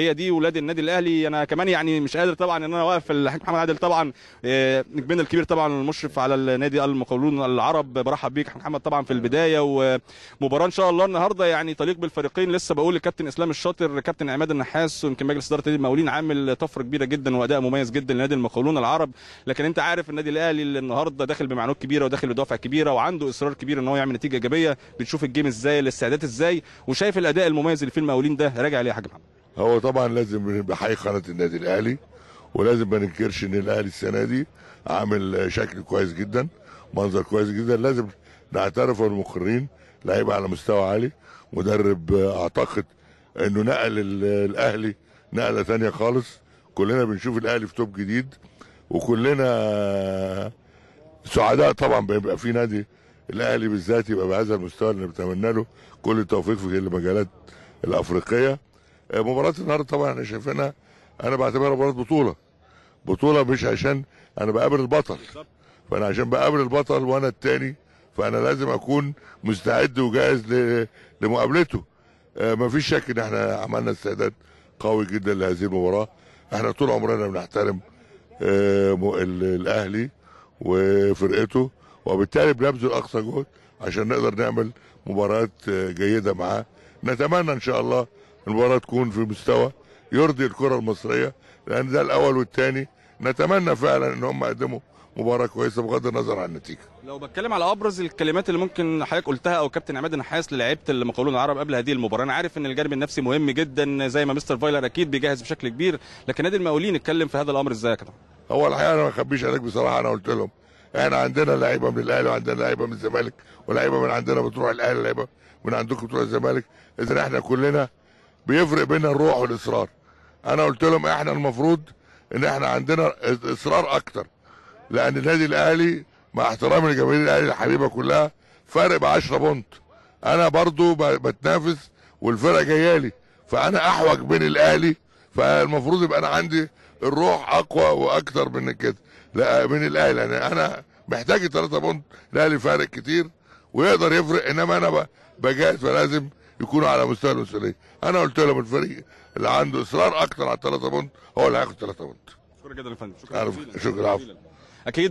هي دي ولاد النادي الاهلي انا كمان يعني مش قادر طبعا ان انا اوقف الحاج محمد عادل طبعا نجمنا آه، الكبير طبعا المشرف على النادي المقاولون العرب برحب بيك محمد طبعا في البدايه ومباراه ان شاء الله النهارده يعني تليق بالفريقين لسه بقول لكابتن اسلام الشاطر كابتن عماد النحاس ويمكن مجلس اداره النادي المقاولين عامل طفره كبيره جدا واداء مميز جدا لنادي المقاولون العرب لكن انت عارف النادي الاهلي اللي النهارده داخل بمعنويات كبيره وداخل بدوافع كبيره وعنده اصرار كبير ان هو يعمل نتيجه ايجابيه بنشوف الجيم ازاي الاستعدادات ازاي وشايف الاداء المميز اللي في المقاولين ده راجع ليه يا حاج محمد هو طبعا لازم بحي قناه النادي الاهلي ولازم ما ننكرش ان الاهلي السنه دي عامل شكل كويس جدا منظر كويس جدا لازم نعترف المقرين لعيبه على مستوى عالي مدرب اعتقد انه نقل الاهلي نقله ثانيه خالص كلنا بنشوف الاهلي في توب جديد وكلنا سعداء طبعا بيبقى في نادي الاهلي بالذات يبقى بهذا المستوى اللي بنتمنى له كل التوفيق في المجالات الافريقيه آه، مباراه النهارده طبعا احنا شايفينها انا بعتبرها مباراه بطوله بطوله مش عشان انا بقابل البطل فانا عشان بقابل البطل وانا التاني فانا لازم اكون مستعد وجاهز لمقابلته آه، مفيش شك ان احنا عملنا استعداد قوي جدا لهذه المباراه احنا طول عمرنا بنحترم آه، الاهلي وفرقته وبالتالي بنبذل اقصى جهد عشان نقدر نعمل مباراه جيده معاه نتمنى ان شاء الله المباراه تكون في مستوى يرضي الكره المصريه لان ده الاول والثاني نتمنى فعلا ان هم قدموا مباراه كويسه بغض النظر عن النتيجه لو بتكلم على ابرز الكلمات اللي ممكن حضرتك قلتها او كابتن عماد النحاس للاعيبه مقولون العرب قبل هذه المباراه انا عارف ان الجانب النفسي مهم جدا زي ما مستر فايلر اكيد بيجهز بشكل كبير لكن نادي المقاولين اتكلم في هذا الامر ازاي يا كابتن هو الحقيقه انا ما اخبيش عليك بصراحه انا قلت لهم احنا عندنا لعيبه من الاهلي وعندنا لعيبه من الزمالك ولعيبه من عندنا بتروح الاهلي لعيبه من عندكم بتروح الزمالك اذا احنا كلنا بيفرق بين الروح والاصرار انا قلت لهم احنا المفروض ان احنا عندنا اصرار اكتر لان النادي الاهلي مع احترامي لجماهير الاهلي الحبيبه كلها فارق ب 10 بونت انا برضو بتنافس والفرقه جايه لي فانا احوج بين الاهلي فالمفروض يبقى انا عندي الروح اقوى واكتر من كده لا من الاهلي يعني انا محتاج 3 بونت الاهلي فارق كتير ويقدر يفرق انما انا بجاهد فلازم يكونوا على مستوى المسؤوليه انا قلت لهم الفريق اللي عنده اصرار اكتر على 3 بونت هو اللي هياخد 3 بونت شكرا جدا يا فندم شكرا جزيلا شكرا عفوا اكيد